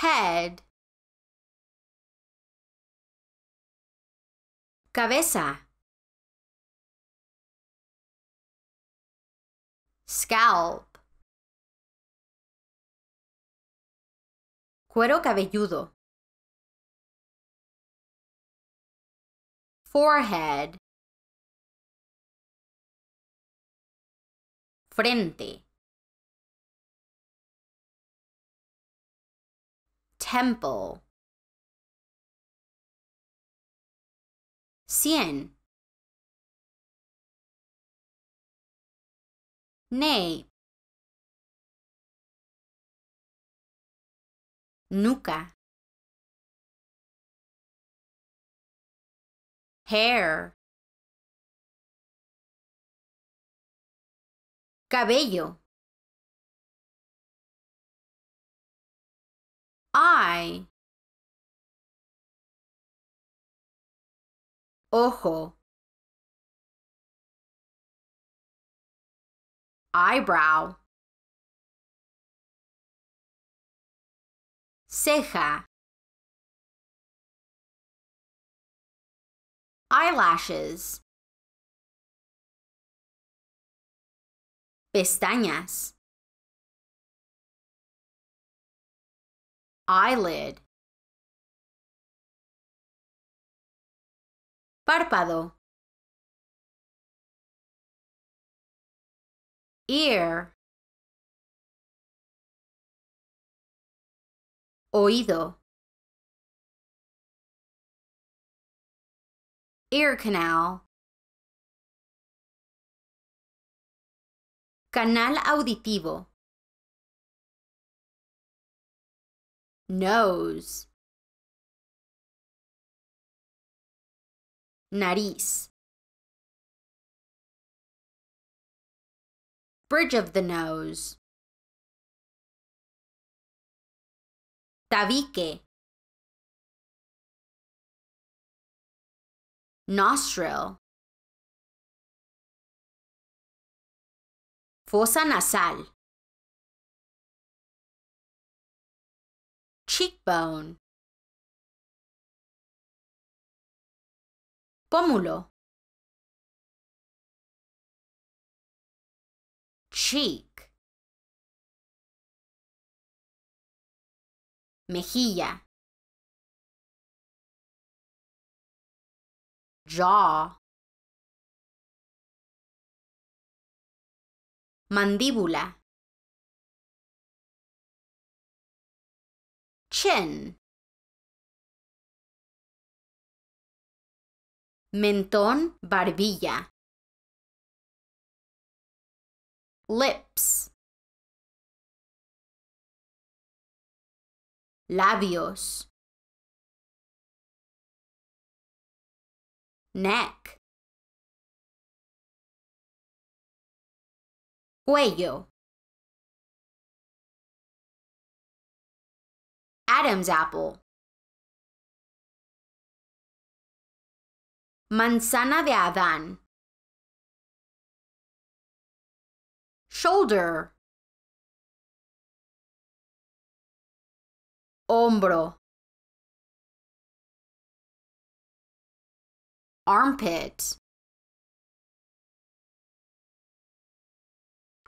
head cabeza scalp cuero cabelludo forehead frente temple. Cien. Nay. Nuca. Hair. Cabello. I. Ojo. Eyebrow. Ceja. Eyelashes. Pestañas. eyelid párpado ear oído ear canal canal auditivo nose nariz bridge of the nose tabique nostril fosa nasal cheekbone, pómulo, cheek, mejilla, jaw, mandíbula chin, mentón, barbilla, lips, labios, neck, cuello, Adam's apple. Manzana de Adán. Shoulder. Hombro. Armpit.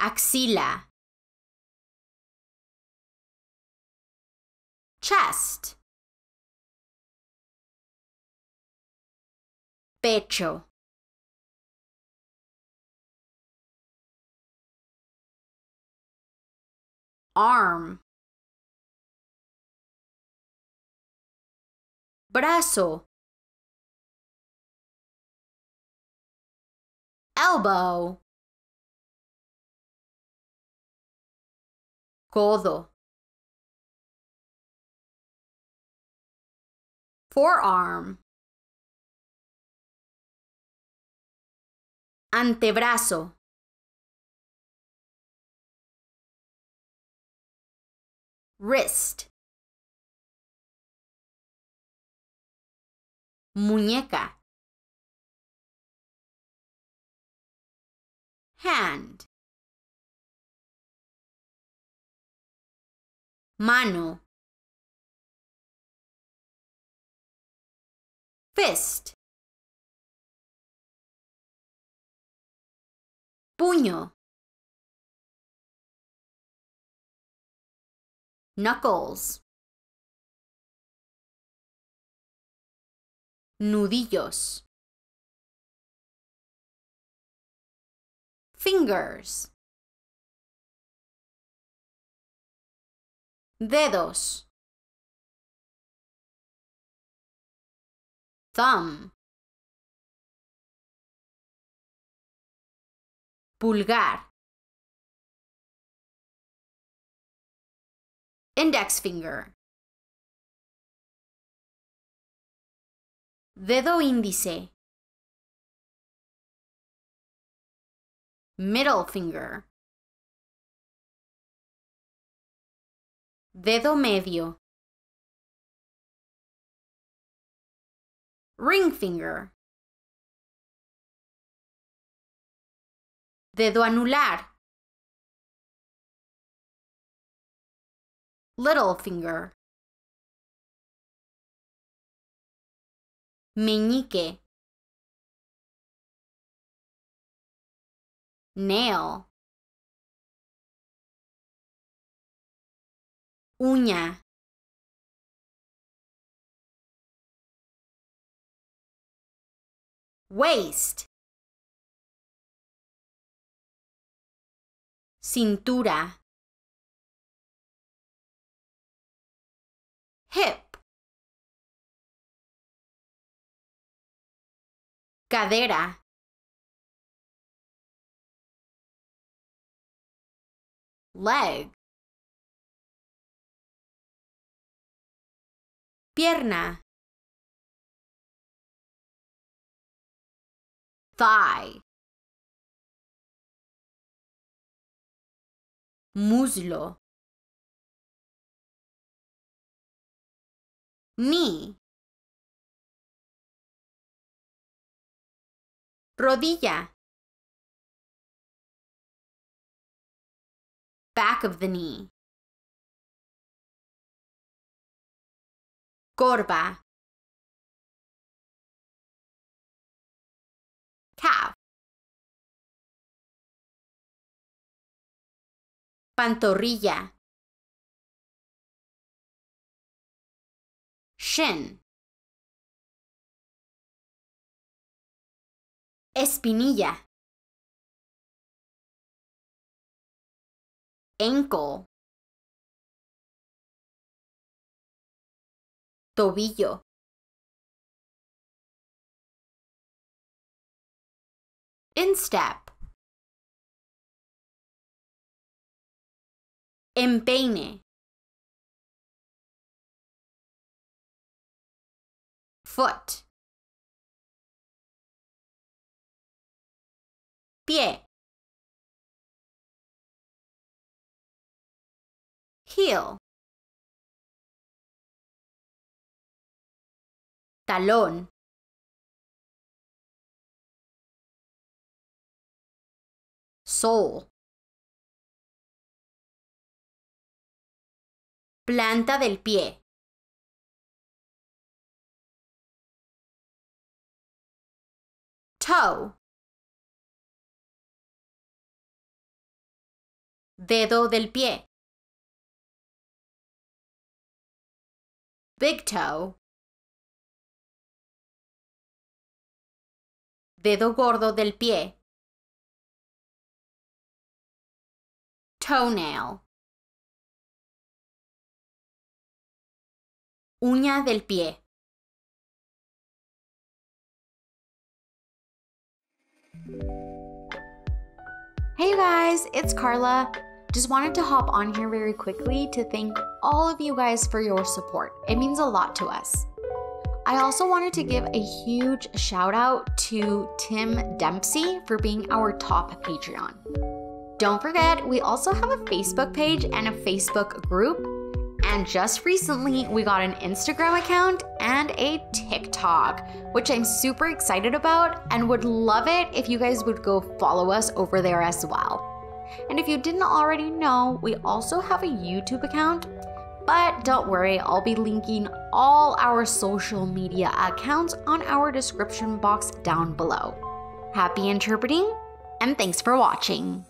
Axila. chest. Pecho. Arm. Brazo. Elbow. Codo. forearm, antebrazo, wrist, muñeca, hand, mano, Fist. Puño. Knuckles. Nudillos. Fingers. Dedos. thumb, pulgar, index finger, dedo índice, middle finger, dedo medio, Ring finger. Dedo anular. Little finger. Meñique. Nail. Uña. waist cintura hip cadera leg pierna thigh, muslo, knee, rodilla, back of the knee, corva, Pantorrilla. Shin. Espinilla. Ankle. Tobillo. instep. Empeine. Foot. Pie. heel talón soul. Planta del pie. Toe. Dedo del pie. Big toe. Dedo gordo del pie. toenail. Uña del pie. Hey guys, it's Carla. Just wanted to hop on here very quickly to thank all of you guys for your support. It means a lot to us. I also wanted to give a huge shout out to Tim Dempsey for being our top Patreon. Don't forget, we also have a Facebook page and a Facebook group. And just recently, we got an Instagram account and a TikTok, which I'm super excited about and would love it if you guys would go follow us over there as well. And if you didn't already know, we also have a YouTube account. But don't worry, I'll be linking all our social media accounts on our description box down below. Happy interpreting, and thanks for watching.